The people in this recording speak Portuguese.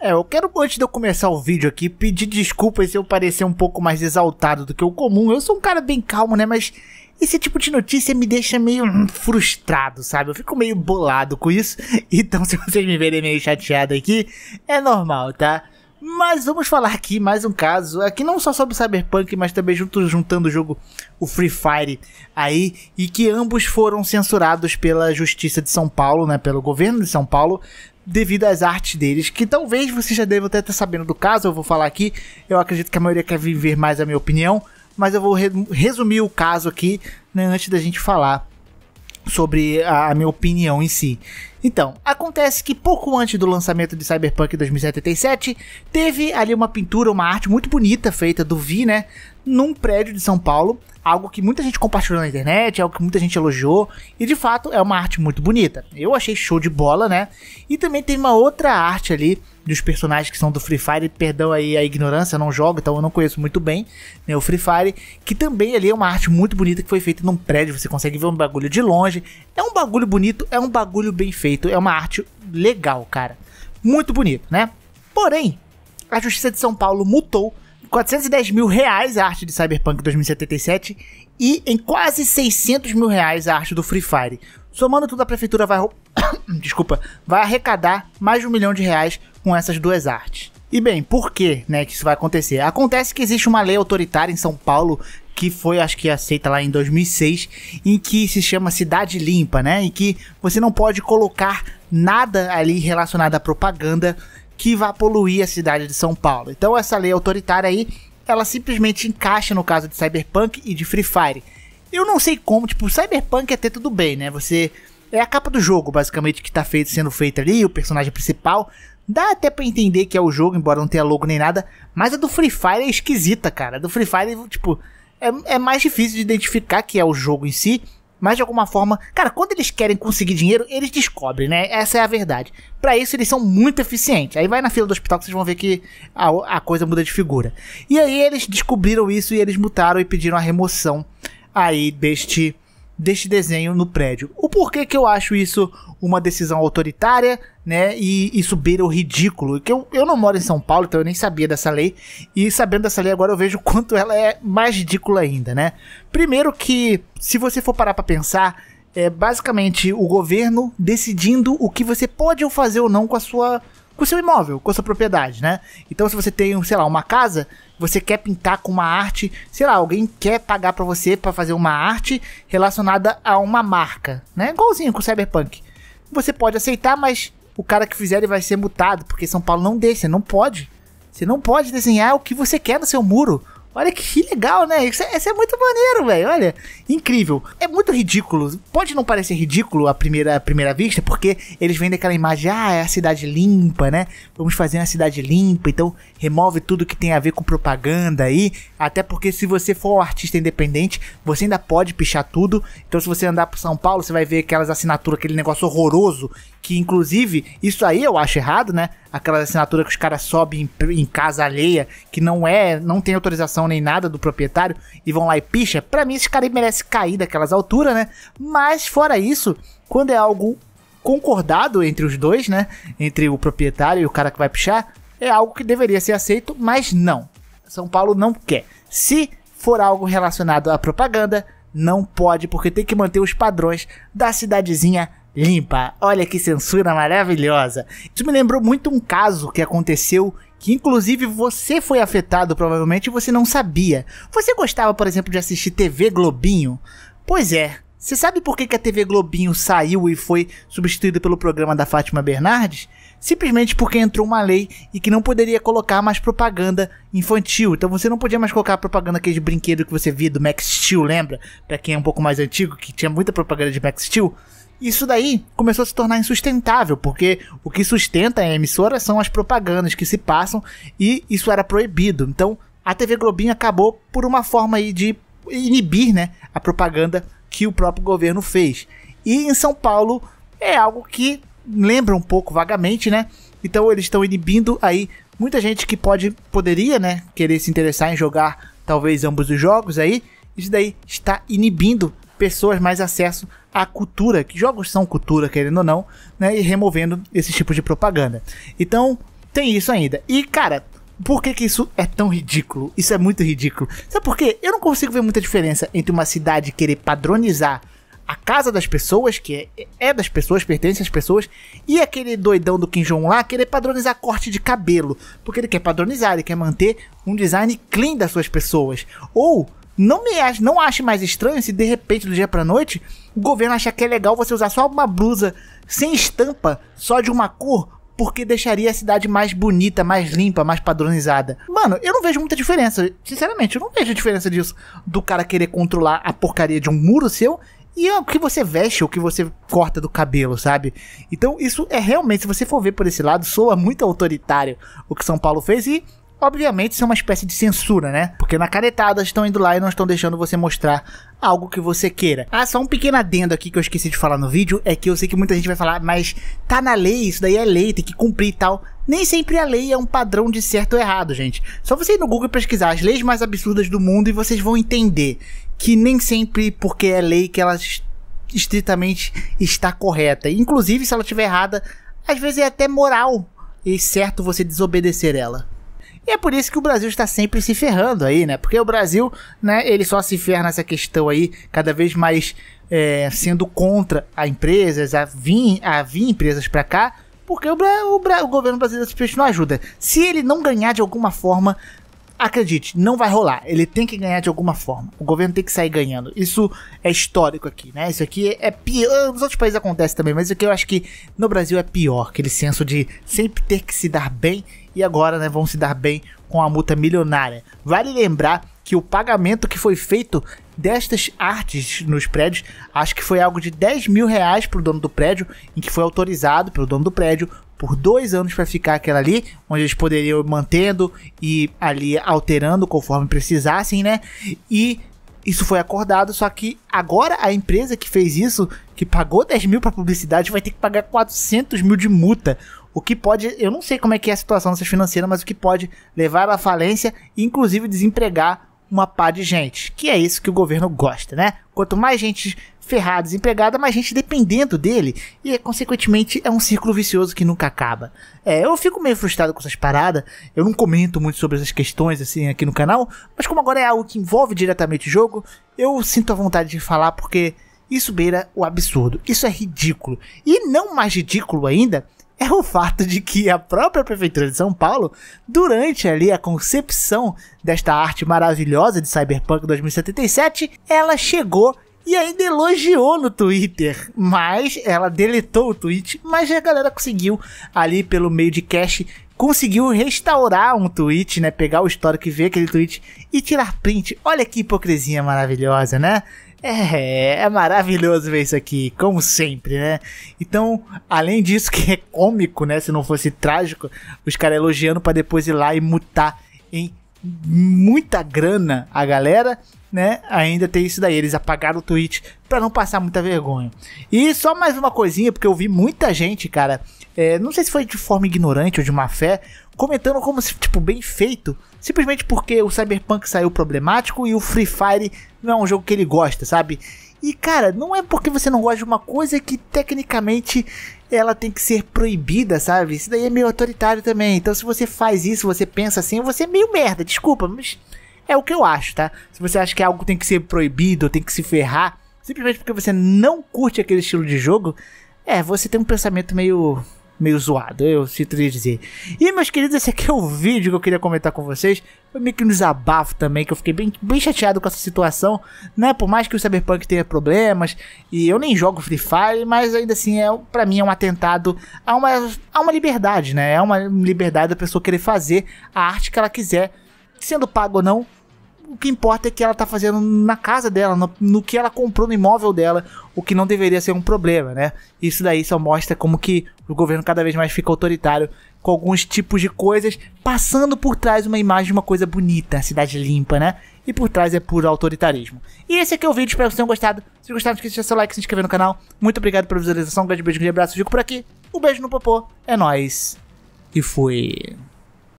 É, eu quero, antes de eu começar o vídeo aqui, pedir desculpas se eu parecer um pouco mais exaltado do que o comum. Eu sou um cara bem calmo, né? Mas esse tipo de notícia me deixa meio hum, frustrado, sabe? Eu fico meio bolado com isso. Então, se vocês me verem meio chateado aqui, é normal, tá? Mas vamos falar aqui mais um caso, aqui não só sobre Cyberpunk, mas também junto, juntando o jogo, o Free Fire aí, e que ambos foram censurados pela Justiça de São Paulo, né, pelo governo de São Paulo, devido às artes deles, que talvez vocês já devam até estar tá sabendo do caso, eu vou falar aqui. Eu acredito que a maioria quer viver mais a minha opinião, mas eu vou resumir o caso aqui né, antes da gente falar sobre a minha opinião em si. Então, acontece que pouco antes do lançamento de Cyberpunk 2077, teve ali uma pintura, uma arte muito bonita feita do Vi, né, num prédio de São Paulo, algo que muita gente compartilhou na internet, é algo que muita gente elogiou, e de fato é uma arte muito bonita. Eu achei show de bola, né? E também tem uma outra arte ali dos personagens que são do Free Fire, perdão aí a ignorância, eu não jogo, então eu não conheço muito bem né, o Free Fire, que também ali é uma arte muito bonita que foi feita num prédio, você consegue ver um bagulho de longe. É um bagulho bonito, é um bagulho bem feito, é uma arte legal, cara. Muito bonito, né? Porém, a Justiça de São Paulo mutou. 410 mil reais a arte de Cyberpunk 2077 e em quase 600 mil reais a arte do Free Fire. Somando tudo, a prefeitura vai, desculpa, vai arrecadar mais de um milhão de reais com essas duas artes. E bem, por que né, que isso vai acontecer? Acontece que existe uma lei autoritária em São Paulo que foi, acho que aceita lá em 2006, em que se chama Cidade Limpa, né? Em que você não pode colocar nada ali relacionado à propaganda que vá poluir a cidade de São Paulo. Então essa lei autoritária aí, ela simplesmente encaixa no caso de Cyberpunk e de Free Fire. Eu não sei como, tipo, Cyberpunk até tudo bem, né? Você é a capa do jogo, basicamente, que tá feito, sendo feita ali, o personagem principal. Dá até para entender que é o jogo, embora não tenha logo nem nada, mas a do Free Fire é esquisita, cara. A do Free Fire, tipo, é, é mais difícil de identificar que é o jogo em si, mas de alguma forma, cara, quando eles querem conseguir dinheiro, eles descobrem, né? Essa é a verdade. Para isso, eles são muito eficientes. Aí vai na fila do hospital que vocês vão ver que a, a coisa muda de figura. E aí eles descobriram isso e eles mutaram e pediram a remoção aí deste deste desenho no prédio. O porquê que eu acho isso uma decisão autoritária, né? E isso beira o ridículo. Que eu, eu não moro em São Paulo, então eu nem sabia dessa lei. E sabendo dessa lei agora eu vejo quanto ela é mais ridícula ainda, né? Primeiro que, se você for parar pra pensar, é basicamente o governo decidindo o que você pode fazer ou não com a sua com seu imóvel, com a sua propriedade, né? Então, se você tem, sei lá, uma casa, você quer pintar com uma arte, sei lá, alguém quer pagar para você para fazer uma arte relacionada a uma marca, né? Igualzinho com o Cyberpunk. Você pode aceitar, mas o cara que fizer ele vai ser mutado, porque São Paulo não deixa, não pode. Você não pode desenhar o que você quer no seu muro. Olha que legal, né? Isso é, isso é muito maneiro, velho. Olha, incrível. É muito ridículo. Pode não parecer ridículo à primeira, à primeira vista, porque eles vendem aquela imagem, ah, é a cidade limpa, né? Vamos fazer uma cidade limpa, então remove tudo que tem a ver com propaganda aí. Até porque se você for um artista independente, você ainda pode pichar tudo. Então se você andar pro São Paulo, você vai ver aquelas assinaturas, aquele negócio horroroso que inclusive, isso aí eu acho errado, né? Aquela assinatura que os caras sobem em, em, casa alheia, que não é, não tem autorização nem nada do proprietário, e vão lá e picha. Pra mim, esses caras merecem cair daquelas alturas, né? Mas fora isso, quando é algo concordado entre os dois, né? Entre o proprietário e o cara que vai pichar, é algo que deveria ser aceito, mas não. São Paulo não quer. Se for algo relacionado à propaganda, não pode, porque tem que manter os padrões da cidadezinha limpa. Olha que censura maravilhosa. Isso me lembrou muito um caso que aconteceu que inclusive você foi afetado provavelmente e você não sabia. Você gostava, por exemplo, de assistir TV Globinho? Pois é. Você sabe por que, que a TV Globinho saiu e foi substituída pelo programa da Fátima Bernardes? Simplesmente porque entrou uma lei e que não poderia colocar mais propaganda infantil. Então você não podia mais colocar propaganda aquele brinquedo que você via do Max Steel, lembra? Para quem é um pouco mais antigo, que tinha muita propaganda de Max Steel. Isso daí começou a se tornar insustentável, porque o que sustenta a emissora são as propagandas que se passam e isso era proibido. Então, a TV Globinho acabou por uma forma aí de inibir, né, a propaganda que o próprio governo fez. E em São Paulo é algo que lembra um pouco vagamente, né? Então eles estão inibindo aí muita gente que pode poderia, né, querer se interessar em jogar talvez ambos os jogos aí. Isso daí está inibindo pessoas mais acesso à cultura, que jogos são cultura, querendo ou não, né? E removendo esse tipo de propaganda. Então, tem isso ainda. E, cara, por que, que isso é tão ridículo? Isso é muito ridículo. Sabe por quê? Eu não consigo ver muita diferença entre uma cidade querer padronizar a casa das pessoas, que é, é das pessoas, pertence às pessoas, e aquele doidão do Kim Jong lá querer padronizar corte de cabelo, porque ele quer padronizar, ele quer manter um design clean das suas pessoas. Ou não me ache, não ache mais estranho se de repente do dia para noite o governo achar que é legal você usar só uma blusa sem estampa, só de uma cor, porque deixaria a cidade mais bonita, mais limpa, mais padronizada. Mano, eu não vejo muita diferença. Sinceramente, eu não vejo a diferença disso do cara querer controlar a porcaria de um muro seu e o que você veste, o que você corta do cabelo, sabe? Então, isso é realmente, se você for ver por esse lado, soa muito autoritário o que São Paulo fez e Obviamente isso é uma espécie de censura, né? Porque na canetada estão indo lá e não estão deixando você mostrar algo que você queira. Ah, só um pequeno adendo aqui que eu esqueci de falar no vídeo, é que eu sei que muita gente vai falar, mas tá na lei, isso daí é lei, tem que cumprir e tal. Nem sempre a lei é um padrão de certo ou errado, gente. Só você ir no Google e pesquisar as leis mais absurdas do mundo e vocês vão entender que nem sempre porque é lei que elas estritamente está correta. Inclusive, se ela estiver errada, às vezes é até moral e certo você desobedecer ela. E é por isso que o Brasil está sempre se ferrando aí, né? Porque o Brasil, né, ele só se ferra nessa questão aí, cada vez mais é, sendo contra a empresas, a vir, a vir empresas para cá, porque o, o, o governo brasileiro simplesmente não ajuda. Se ele não ganhar de alguma forma Acredite, não vai rolar. Ele tem que ganhar de alguma forma. O governo tem que sair ganhando. Isso é histórico aqui, né? Isso aqui é pior. Nos outros países acontece também, mas isso aqui eu acho que no Brasil é pior. Aquele senso de sempre ter que se dar bem e agora, né, vão se dar bem com a multa milionária. Vale lembrar que o pagamento que foi feito destas artes nos prédios, acho que foi algo de 10 mil reais para o dono do prédio, em que foi autorizado pelo dono do prédio por dois anos para ficar aquela ali, onde eles poderiam ir mantendo e ali alterando conforme precisassem, né? E isso foi acordado, só que agora a empresa que fez isso, que pagou 10 mil para publicidade, vai ter que pagar 400 mil de multa. O que pode, eu não sei como é que é a situação dessas financeiras, mas o que pode levar à falência e inclusive desempregar uma pá de gente, que é isso que o governo gosta, né? Quanto mais gente ferrada, desempregada, mais gente dependendo dele, e consequentemente é um círculo vicioso que nunca acaba. É, eu fico meio frustrado com essas paradas, eu não comento muito sobre essas questões assim aqui no canal, mas como agora é algo que envolve diretamente o jogo, eu sinto a vontade de falar porque isso beira o absurdo, isso é ridículo. E não mais ridículo ainda, é o fato de que a própria Prefeitura de São Paulo, durante ali a concepção desta arte maravilhosa de Cyberpunk 2077, ela chegou e ainda elogiou no Twitter, mas ela deletou o tweet, mas a galera conseguiu ali pelo meio de cache conseguiu restaurar um tweet, né, pegar o histórico e ver aquele tweet e tirar print. Olha que hipocrisia maravilhosa, né? É, é maravilhoso ver isso aqui, como sempre, né? Então, além disso que é cômico, né? Se não fosse trágico, os caras elogiando para depois ir lá e mutar em muita grana a galera, né? Ainda tem isso daí. Eles apagaram o tweet para não passar muita vergonha. E só mais uma coisinha, porque eu vi muita gente, cara. É, não sei se foi de forma ignorante ou de má fé, comentando como se, tipo, bem feito. Simplesmente porque o Cyberpunk saiu problemático e o Free Fire não é um jogo que ele gosta, sabe? E cara, não é porque você não gosta de uma coisa que tecnicamente ela tem que ser proibida, sabe? Isso daí é meio autoritário também. Então se você faz isso, você pensa assim, você é meio merda, desculpa, mas é o que eu acho, tá? Se você acha que algo tem que ser proibido, ou tem que se ferrar, simplesmente porque você não curte aquele estilo de jogo, é, você tem um pensamento meio meio zoado, eu sinto dizer. E meus queridos, esse aqui é o vídeo que eu queria comentar com vocês. Foi meio que um desabafo também, que eu fiquei bem, bem chateado com essa situação, né? Por mais que o Cyberpunk tenha problemas, e eu nem jogo Free Fire, mas ainda assim, é, para mim é um atentado a uma, a uma liberdade, né? É uma liberdade da pessoa querer fazer a arte que ela quiser, sendo pago ou não, o que importa é que ela tá fazendo na casa dela, no, no, que ela comprou no imóvel dela, o que não deveria ser um problema, né? Isso daí só mostra como que o governo cada vez mais fica autoritário com alguns tipos de coisas, passando por trás uma imagem de uma coisa bonita, cidade limpa, né? E por trás é puro autoritarismo. E esse aqui é o vídeo, espero que vocês tenham gostado. Se gostaram, não esqueça de deixar seu like, se inscrever no canal. Muito obrigado pela visualização, um grande beijo, um grande abraço, fico por aqui. Um beijo no popô, é nóis. E fui.